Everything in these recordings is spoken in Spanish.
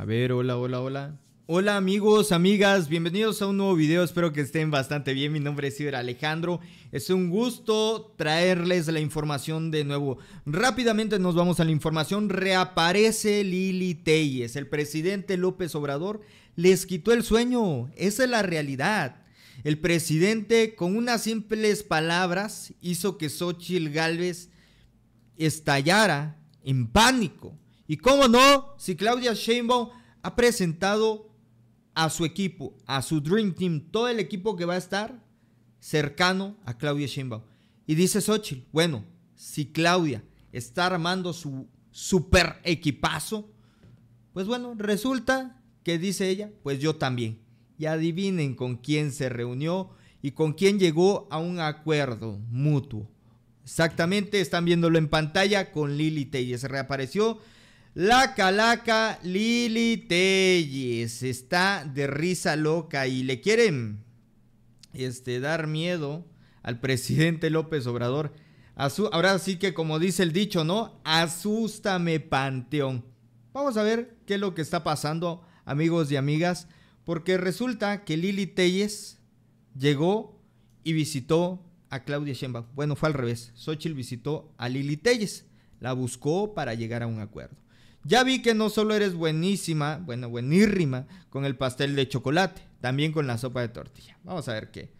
A ver, hola, hola, hola. Hola amigos, amigas, bienvenidos a un nuevo video, espero que estén bastante bien, mi nombre es Iber Alejandro, es un gusto traerles la información de nuevo. Rápidamente nos vamos a la información, reaparece Lili Telles, el presidente López Obrador les quitó el sueño, esa es la realidad. El presidente con unas simples palabras hizo que Xochitl Gálvez estallara en pánico y cómo no, si Claudia Sheinbaum ha presentado a su equipo, a su Dream Team, todo el equipo que va a estar cercano a Claudia Sheinbaum. Y dice Xochitl, bueno, si Claudia está armando su super equipazo, pues bueno, resulta que dice ella, pues yo también. Y adivinen con quién se reunió y con quién llegó a un acuerdo mutuo. Exactamente, están viéndolo en pantalla con Lili se Reapareció la calaca Lili Telles está de risa loca y le quieren este, dar miedo al presidente López Obrador. Ahora sí que como dice el dicho, ¿no? Asústame Panteón. Vamos a ver qué es lo que está pasando, amigos y amigas, porque resulta que Lili Telles llegó y visitó a Claudia Sheinbaum. Bueno, fue al revés. Xochitl visitó a Lili Telles, la buscó para llegar a un acuerdo. Ya vi que no solo eres buenísima, bueno, buenísima, con el pastel de chocolate, también con la sopa de tortilla. Vamos a ver qué.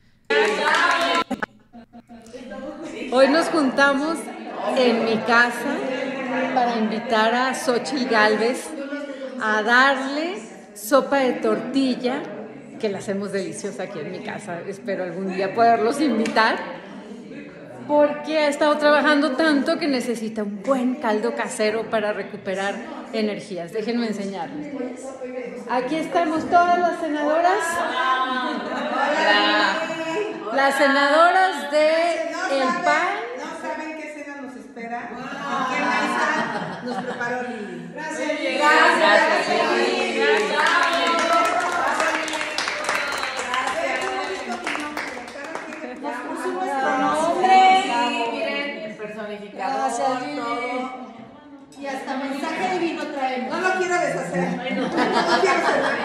Hoy nos juntamos en mi casa para invitar a Xochitl Galvez a darle sopa de tortilla, que la hacemos deliciosa aquí en mi casa. Espero algún día poderlos invitar porque ha estado trabajando tanto que necesita un buen caldo casero para recuperar energías. Déjenme enseñarles. Aquí estamos todas las senadoras. Las senadoras de El PAN. No saben qué cena nos espera. ¿Qué nos preparó Lili? Gracias. Gracias. Gracias.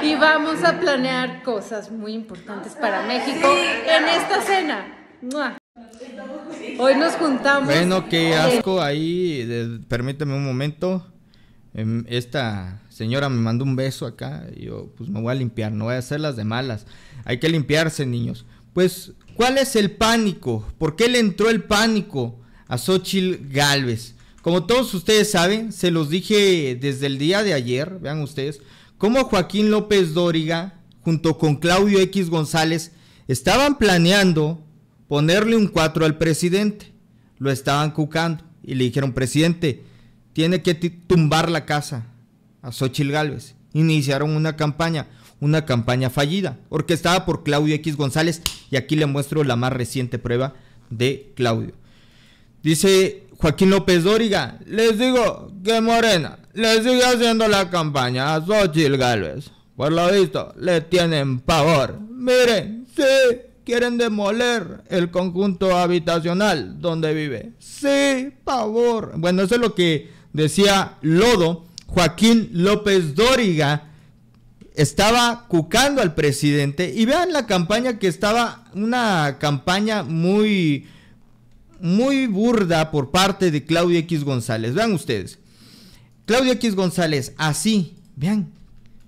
Y vamos a planear cosas muy importantes para México en esta cena. Hoy nos juntamos. Bueno, qué eh, asco ahí. permíteme un momento. Em, esta señora me mandó un beso acá. yo, pues me voy a limpiar. No voy a hacer las de malas. Hay que limpiarse, niños. Pues, ¿cuál es el pánico? ¿Por qué le entró el pánico a Xochitl Galvez? Como todos ustedes saben, se los dije desde el día de ayer. Vean ustedes cómo Joaquín López Dóriga, junto con Claudio X González, estaban planeando ponerle un 4 al presidente. Lo estaban cucando y le dijeron, presidente, tiene que tumbar la casa a Xochil Gálvez. Iniciaron una campaña, una campaña fallida, orquestada por Claudio X González, y aquí le muestro la más reciente prueba de Claudio. Dice Joaquín López Dóriga, les digo que Morena le sigue haciendo la campaña a Xochitl Galvez. Por lo visto, le tienen pavor. Miren, sí, quieren demoler el conjunto habitacional donde vive. Sí, pavor. Bueno, eso es lo que decía Lodo. Joaquín López Dóriga estaba cucando al presidente. Y vean la campaña que estaba, una campaña muy, muy burda por parte de Claudia X González. Vean ustedes. Claudio X González, así, vean,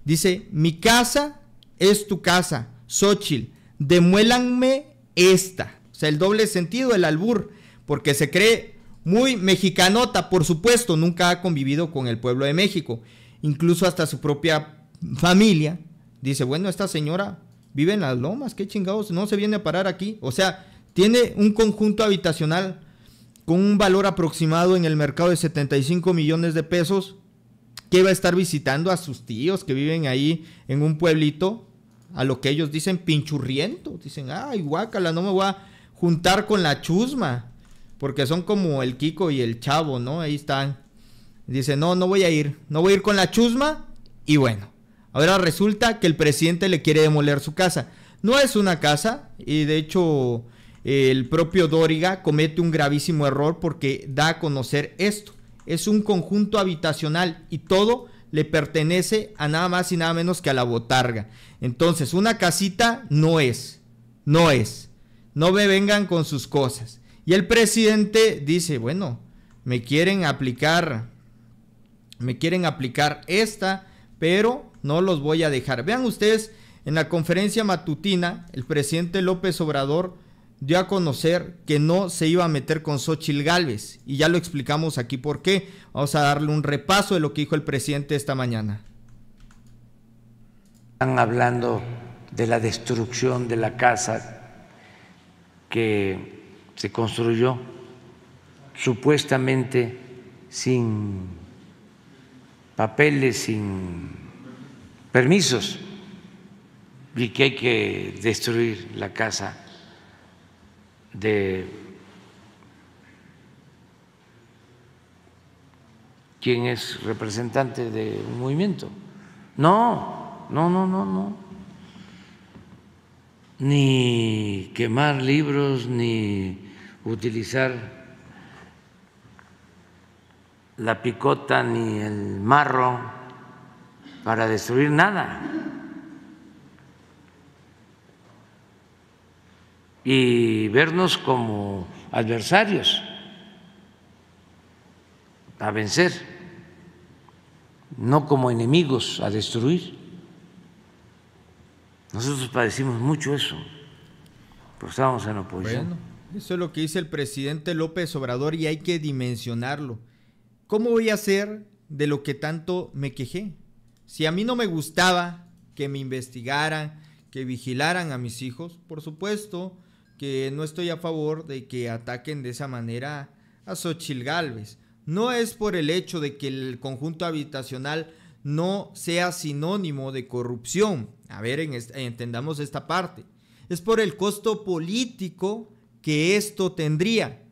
dice, mi casa es tu casa, Xochitl, demuélanme esta. O sea, el doble sentido, el albur, porque se cree muy mexicanota, por supuesto, nunca ha convivido con el pueblo de México, incluso hasta su propia familia. Dice, bueno, esta señora vive en las lomas, qué chingados, no se viene a parar aquí. O sea, tiene un conjunto habitacional con un valor aproximado en el mercado de 75 millones de pesos, que iba a estar visitando a sus tíos que viven ahí en un pueblito, a lo que ellos dicen pinchurriento, dicen, ay, guácala, no me voy a juntar con la chusma, porque son como el Kiko y el Chavo, ¿no? Ahí están. Dice, no, no voy a ir, no voy a ir con la chusma, y bueno, ahora resulta que el presidente le quiere demoler su casa. No es una casa, y de hecho el propio Dóriga comete un gravísimo error porque da a conocer esto. Es un conjunto habitacional y todo le pertenece a nada más y nada menos que a la botarga. Entonces, una casita no es, no es. No me vengan con sus cosas. Y el presidente dice, bueno, me quieren aplicar, me quieren aplicar esta, pero no los voy a dejar. Vean ustedes, en la conferencia matutina, el presidente López Obrador dio a conocer que no se iba a meter con Xochitl Galvez. Y ya lo explicamos aquí por qué. Vamos a darle un repaso de lo que dijo el presidente esta mañana. Están hablando de la destrucción de la casa que se construyó supuestamente sin papeles, sin permisos, y que hay que destruir la casa de quien es representante de un movimiento. No, no, no, no, no. Ni quemar libros, ni utilizar la picota, ni el marro para destruir nada. y vernos como adversarios a vencer, no como enemigos a destruir. Nosotros padecimos mucho eso, pero estábamos en oposición. Bueno, eso es lo que dice el presidente López Obrador y hay que dimensionarlo. ¿Cómo voy a hacer de lo que tanto me quejé? Si a mí no me gustaba que me investigaran, que vigilaran a mis hijos, por supuesto, que no estoy a favor de que ataquen de esa manera a Xochil Galvez No es por el hecho de que el conjunto habitacional no sea sinónimo de corrupción. A ver, entendamos esta parte. Es por el costo político que esto tendría.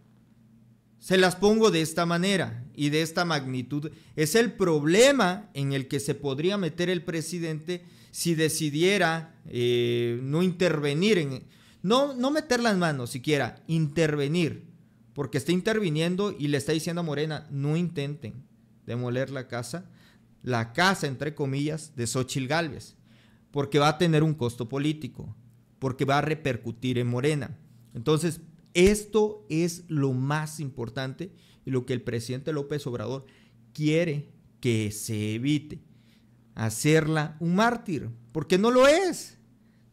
Se las pongo de esta manera y de esta magnitud. Es el problema en el que se podría meter el presidente si decidiera eh, no intervenir en, no, no meter las manos siquiera, intervenir. Porque está interviniendo y le está diciendo a Morena, no intenten demoler la casa, la casa, entre comillas, de Xochil Gálvez. Porque va a tener un costo político, porque va a repercutir en Morena. Entonces, esto es lo más importante y lo que el presidente López Obrador quiere que se evite. Hacerla un mártir, porque no lo es.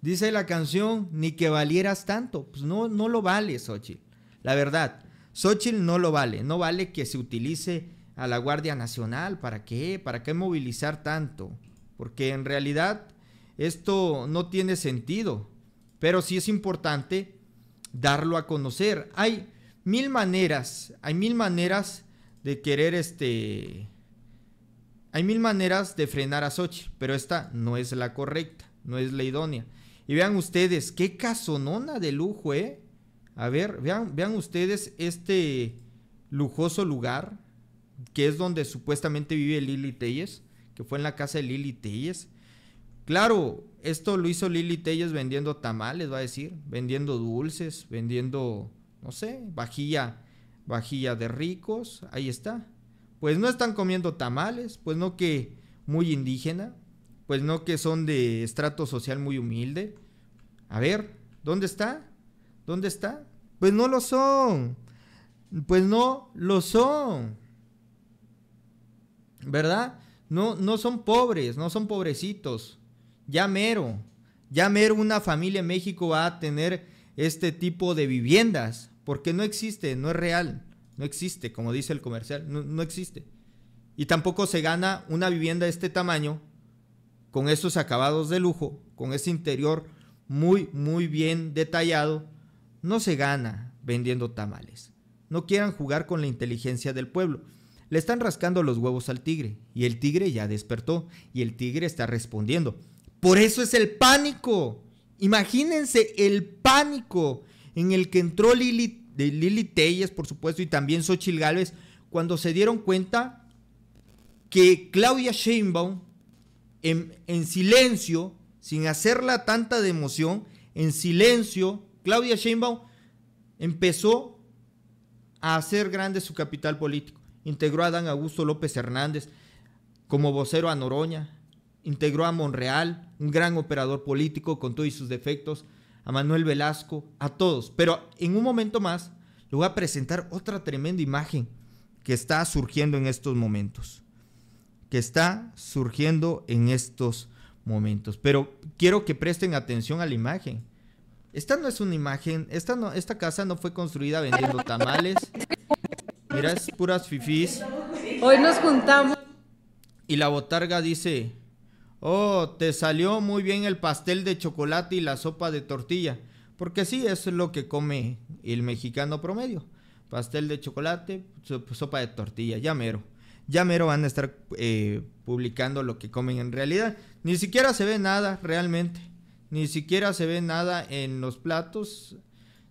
Dice la canción, ni que valieras tanto. Pues no, no lo vale, Xochitl. La verdad, Xochitl no lo vale. No vale que se utilice a la Guardia Nacional. ¿Para qué? ¿Para qué movilizar tanto? Porque en realidad esto no tiene sentido. Pero sí es importante darlo a conocer. Hay mil maneras, hay mil maneras de querer este... Hay mil maneras de frenar a Sochi, pero esta no es la correcta, no es la idónea. Y vean ustedes, qué casonona de lujo, ¿eh? A ver, vean, vean ustedes este lujoso lugar, que es donde supuestamente vive Lili Telles, que fue en la casa de Lili Telles. Claro, esto lo hizo Lili Telles vendiendo tamales, va a decir, vendiendo dulces, vendiendo, no sé, vajilla, vajilla de ricos, ahí está. Pues no están comiendo tamales, pues no que muy indígena, pues no que son de estrato social muy humilde, a ver, ¿dónde está? ¿Dónde está? Pues no lo son. Pues no lo son. ¿Verdad? No, no son pobres, no son pobrecitos. Ya mero, ya mero una familia en México va a tener este tipo de viviendas, porque no existe, no es real, no existe, como dice el comercial, no, no existe. Y tampoco se gana una vivienda de este tamaño, con estos acabados de lujo, con ese interior muy, muy bien detallado, no se gana vendiendo tamales. No quieran jugar con la inteligencia del pueblo. Le están rascando los huevos al tigre y el tigre ya despertó y el tigre está respondiendo. Por eso es el pánico. Imagínense el pánico en el que entró Lili, de Telles, por supuesto, y también Xochil Gálvez, cuando se dieron cuenta que Claudia Sheinbaum en, en silencio sin hacerla tanta de emoción, en silencio, Claudia Sheinbaum empezó a hacer grande su capital político. Integró a Dan Augusto López Hernández como vocero a Noroña, integró a Monreal, un gran operador político con todos sus defectos, a Manuel Velasco, a todos. Pero en un momento más le voy a presentar otra tremenda imagen que está surgiendo en estos momentos. Que está surgiendo en estos momentos. Pero quiero que presten atención a la imagen. Esta no es una imagen, esta, no, esta casa no fue construida vendiendo tamales. Mira, es puras fifís. Hoy nos juntamos. Y la botarga dice, oh, te salió muy bien el pastel de chocolate y la sopa de tortilla. Porque sí, eso es lo que come el mexicano promedio. Pastel de chocolate, sopa de tortilla, ya mero ya mero van a estar eh, publicando lo que comen en realidad. Ni siquiera se ve nada realmente. Ni siquiera se ve nada en los platos.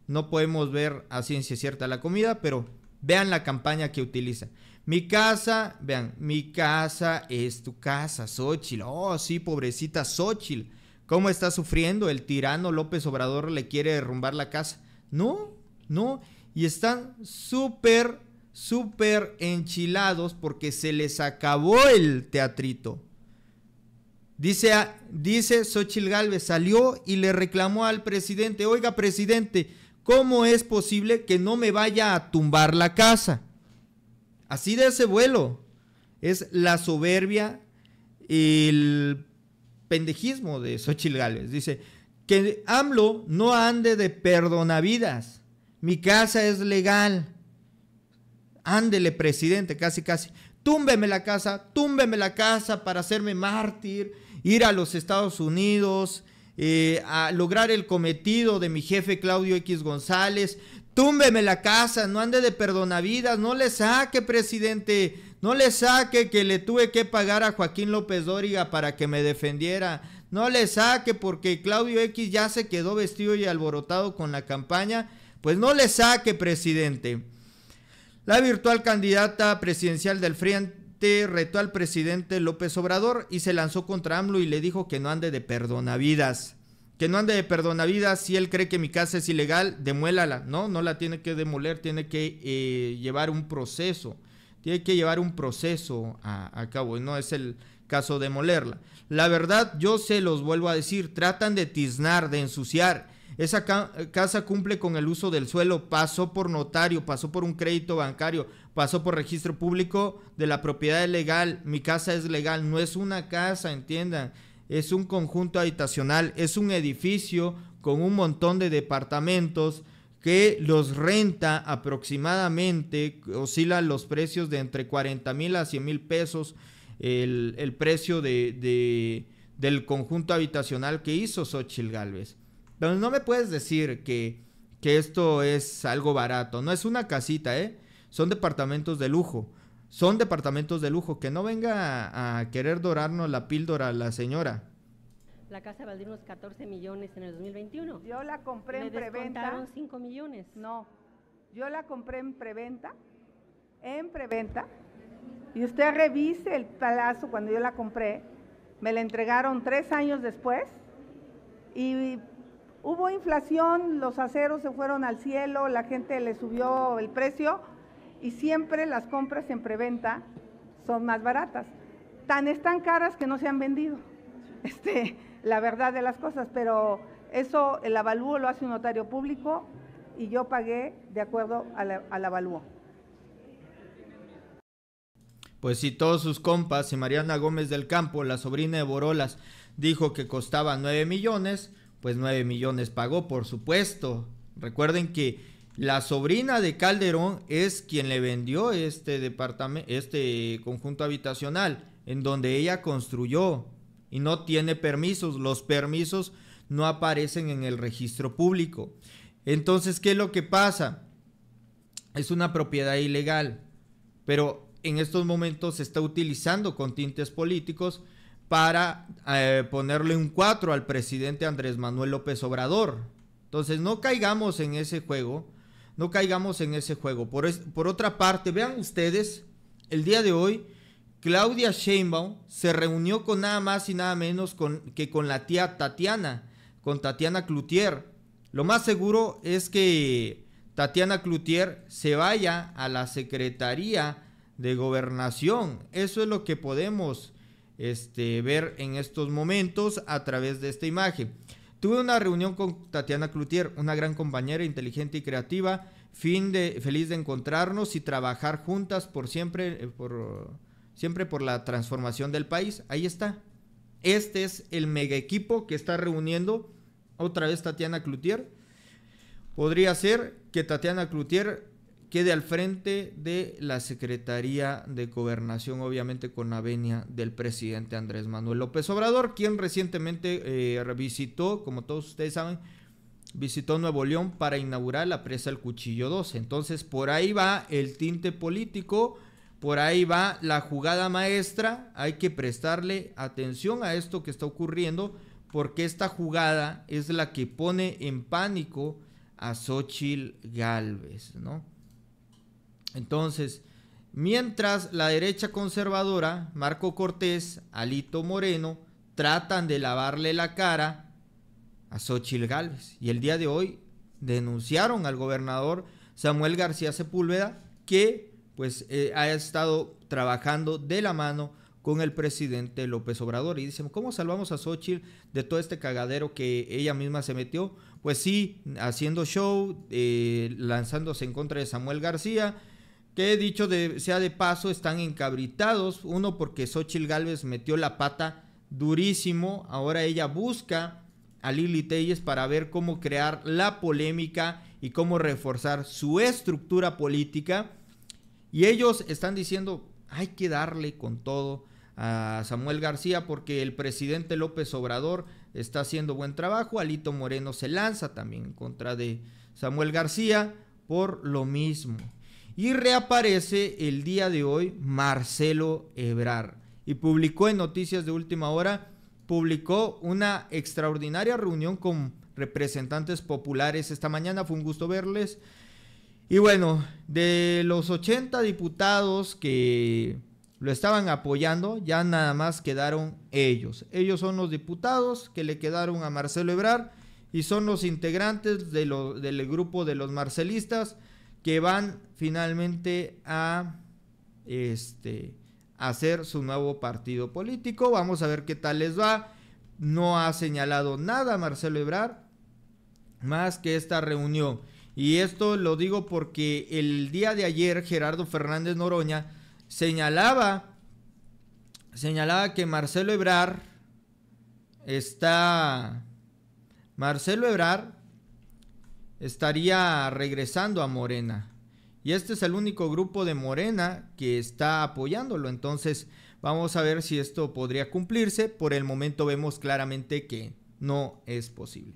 No podemos ver a ciencia cierta la comida, pero vean la campaña que utiliza. Mi casa, vean, mi casa es tu casa, Xochitl. Oh, sí, pobrecita Xochitl. ¿Cómo está sufriendo? El tirano López Obrador le quiere derrumbar la casa. No, no. Y están súper súper enchilados porque se les acabó el teatrito. Dice, dice Xochitl salió y le reclamó al presidente, oiga presidente, ¿cómo es posible que no me vaya a tumbar la casa? Así de ese vuelo. Es la soberbia, y el pendejismo de Xochil Gálvez. Dice, que AMLO no ande de perdonavidas. Mi casa es legal. Ándele, presidente, casi, casi. Túmbeme la casa, túmbeme la casa para hacerme mártir, ir a los Estados Unidos, eh, a lograr el cometido de mi jefe Claudio X González. Túmbeme la casa, no ande de perdonavidas, no le saque, presidente, no le saque que le tuve que pagar a Joaquín López Dóriga para que me defendiera. No le saque porque Claudio X ya se quedó vestido y alborotado con la campaña. Pues no le saque, presidente. La virtual candidata presidencial del Frente retó al presidente López Obrador y se lanzó contra AMLO y le dijo que no ande de perdonavidas. Que no ande de perdonavidas si él cree que mi casa es ilegal, demuélala. No, no la tiene que demoler, tiene que eh, llevar un proceso. Tiene que llevar un proceso a, a cabo. No es el caso de demolerla. La verdad, yo se los vuelvo a decir, tratan de tiznar, de ensuciar esa casa cumple con el uso del suelo, pasó por notario, pasó por un crédito bancario, pasó por registro público de la propiedad legal. Mi casa es legal, no es una casa, entiendan. Es un conjunto habitacional, es un edificio con un montón de departamentos que los renta aproximadamente, oscilan los precios de entre 40 mil a 100 mil pesos el, precio de, del conjunto habitacional que hizo Xochitl Galvez. Pero no me puedes decir que, esto es algo barato. No es una casita, ¿eh? Son departamentos de lujo. Son departamentos de lujo. Que no venga a, querer dorarnos la píldora la señora. La casa valdría unos 14 millones en el 2021. Yo la compré en preventa. 5 millones. No, yo la compré en preventa. En preventa. Y usted revise el palazo cuando yo la compré. Me la entregaron tres años después. Y Hubo inflación, los aceros se fueron al cielo, la gente le subió el precio y siempre las compras en preventa son más baratas. Tan están caras que no se han vendido, este, la verdad de las cosas, pero eso el avalúo lo hace un notario público y yo pagué de acuerdo al, avalúo. Pues si todos sus compas y Mariana Gómez del Campo, la sobrina de Borolas, dijo que costaba 9 millones, pues nueve millones pagó, por supuesto. Recuerden que la sobrina de Calderón es quien le vendió este departamento, este conjunto habitacional, en donde ella construyó y no tiene permisos. Los permisos no aparecen en el registro público. Entonces, ¿qué es lo que pasa? Es una propiedad ilegal, pero en estos momentos se está utilizando con tintes políticos para eh, ponerle un 4 al presidente Andrés Manuel López Obrador. Entonces no caigamos en ese juego, no caigamos en ese juego. Por, por otra parte, vean ustedes, el día de hoy, Claudia Sheinbaum se reunió con nada más y nada menos con, que con la tía Tatiana, con Tatiana Cloutier. Lo más seguro es que Tatiana Cloutier se vaya a la Secretaría de Gobernación. Eso es lo que podemos este, ver en estos momentos a través de esta imagen. Tuve una reunión con Tatiana Cloutier, una gran compañera, inteligente y creativa. Fin de, feliz de encontrarnos y trabajar juntas por siempre, eh, por, siempre por la transformación del país. Ahí está. Este es el mega equipo que está reuniendo otra vez Tatiana Cloutier. Podría ser que Tatiana Cloutier quede al frente de la Secretaría de Gobernación, obviamente con la venia del presidente Andrés Manuel López Obrador, quien recientemente eh, visitó, como todos ustedes saben, visitó Nuevo León para inaugurar la presa El Cuchillo 12. Entonces, por ahí va el tinte político, por ahí va la jugada maestra, hay que prestarle atención a esto que está ocurriendo, porque esta jugada es la que pone en pánico a Xochitl Galvez, ¿no? Entonces, mientras la derecha conservadora, Marco Cortés, Alito Moreno, tratan de lavarle la cara a Xochil Gálvez. Y el día de hoy denunciaron al gobernador Samuel García Sepúlveda que pues eh, ha estado trabajando de la mano con el presidente López Obrador. Y dicen, ¿cómo salvamos a Xochitl de todo este cagadero que ella misma se metió? Pues sí, haciendo show, eh, lanzándose en contra de Samuel García, que dicho de, sea de paso, están encabritados. Uno porque Xochitl Gálvez metió la pata durísimo. Ahora ella busca a Lili Telles para ver cómo crear la polémica y cómo reforzar su estructura política. Y ellos están diciendo, hay que darle con todo a Samuel García porque el presidente López Obrador está haciendo buen trabajo. Alito Moreno se lanza también en contra de Samuel García por lo mismo. Y reaparece el día de hoy Marcelo Ebrar. Y publicó en Noticias de Última Hora, publicó una extraordinaria reunión con representantes populares esta mañana. Fue un gusto verles. Y bueno, de los 80 diputados que lo estaban apoyando, ya nada más quedaron ellos. Ellos son los diputados que le quedaron a Marcelo Ebrar y son los integrantes de del grupo de los marcelistas que van finalmente a este, hacer su nuevo partido político. Vamos a ver qué tal les va. No ha señalado nada Marcelo Ebrard más que esta reunión. Y esto lo digo porque el día de ayer Gerardo Fernández Noroña señalaba señalaba que Marcelo Ebrard está Marcelo Ebrard estaría regresando a Morena. Y este es el único grupo de Morena que está apoyándolo. Entonces vamos a ver si esto podría cumplirse. Por el momento vemos claramente que no es posible.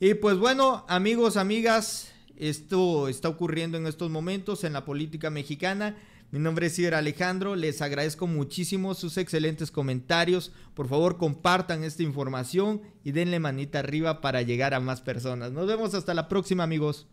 Y pues bueno, amigos, amigas, esto está ocurriendo en estos momentos en la política mexicana. Mi nombre es Iber Alejandro, les agradezco muchísimo sus excelentes comentarios. Por favor, compartan esta información y denle manita arriba para llegar a más personas. Nos vemos hasta la próxima, amigos.